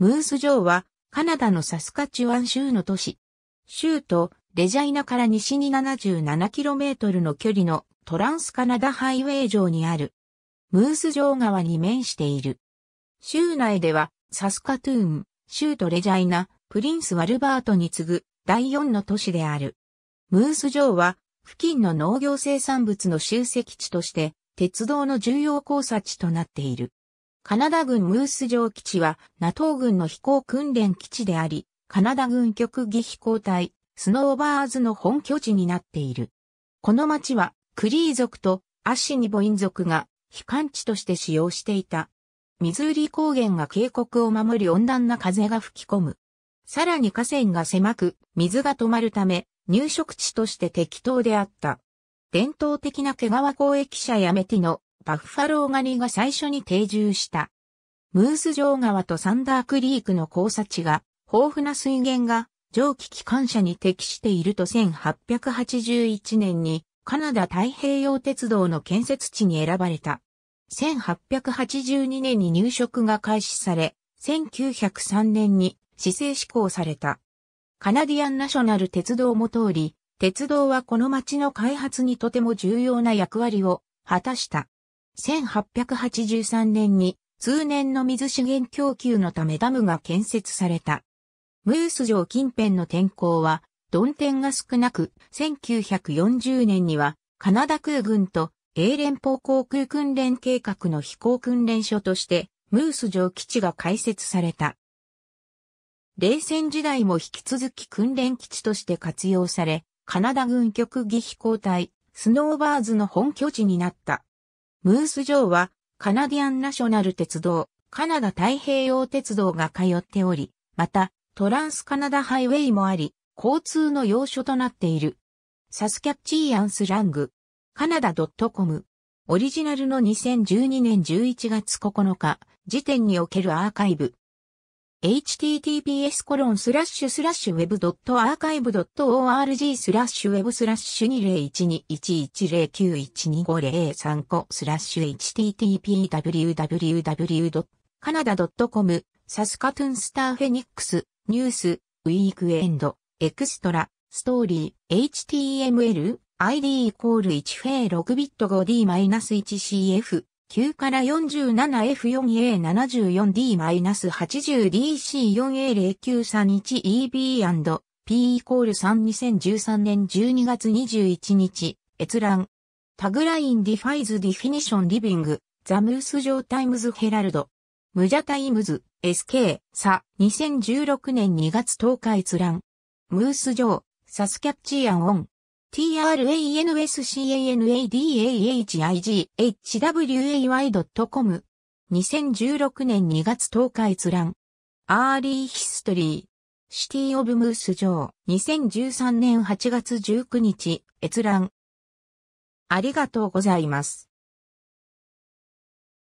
ムース城はカナダのサスカチュワン州の都市。州都レジャイナから西に 77km の距離のトランスカナダハイウェイ城にある。ムース城側に面している。州内ではサスカトゥーン、州都レジャイナ、プリンス・ワルバートに次ぐ第4の都市である。ムース城は付近の農業生産物の集積地として鉄道の重要交差地となっている。カナダ軍ムース城基地はナトー軍の飛行訓練基地であり、カナダ軍局技飛行隊、スノーバーズの本拠地になっている。この町はクリー族とアッシニボイン族が飛寒地として使用していた。ミズーリ高原が渓谷を守り温暖な風が吹き込む。さらに河川が狭く、水が止まるため、入植地として適当であった。伝統的な毛皮交易者やメティのバッファローガニが最初に定住した。ムース城川とサンダークリークの交差地が、豊富な水源が、蒸気機関車に適していると1881年に、カナダ太平洋鉄道の建設地に選ばれた。1882年に入植が開始され、1903年に市政施行された。カナディアンナショナル鉄道も通り、鉄道はこの町の開発にとても重要な役割を果たした。1883年に通年の水資源供給のためダムが建設された。ムース城近辺の天候は、鈍天が少なく、1940年には、カナダ空軍と英連邦航空訓練計画の飛行訓練所として、ムース城基地が開設された。冷戦時代も引き続き訓練基地として活用され、カナダ軍局技飛行隊、スノーバーズの本拠地になった。ムース・ジョーは、カナディアンナショナル鉄道、カナダ太平洋鉄道が通っており、また、トランスカナダハイウェイもあり、交通の要所となっている。サスキャッチーアンスラング、カナダ .com、オリジナルの2012年11月9日時点におけるアーカイブ、https コロンスラッシュスラッシュ web.archive.org スラッシュウェブスラッシュ20121109125003個スラッシュ http://www.canada.com サスカトゥンスターフェニックスニュースウィークエンドエクストラストーリー HTML ID イコール1フェイ6ビット 5D-1CF 9から 47F4A74D-80DC4A0931EB&P イコール3 2013年12月21日、閲覧。タグラインディファイズディフィニションリビング、ザムースジョータイムズヘラルド。ムジャタイムズ、SK、サ、2016年2月10日閲覧。ムースジョー、サスキャッチアンオン。t r a n s c a n a d a h i g h w a c o m 2016年2月10日閲覧。アーリーヒストリー。シティオブムース城。2013年8月19日閲覧。ありがとうございます。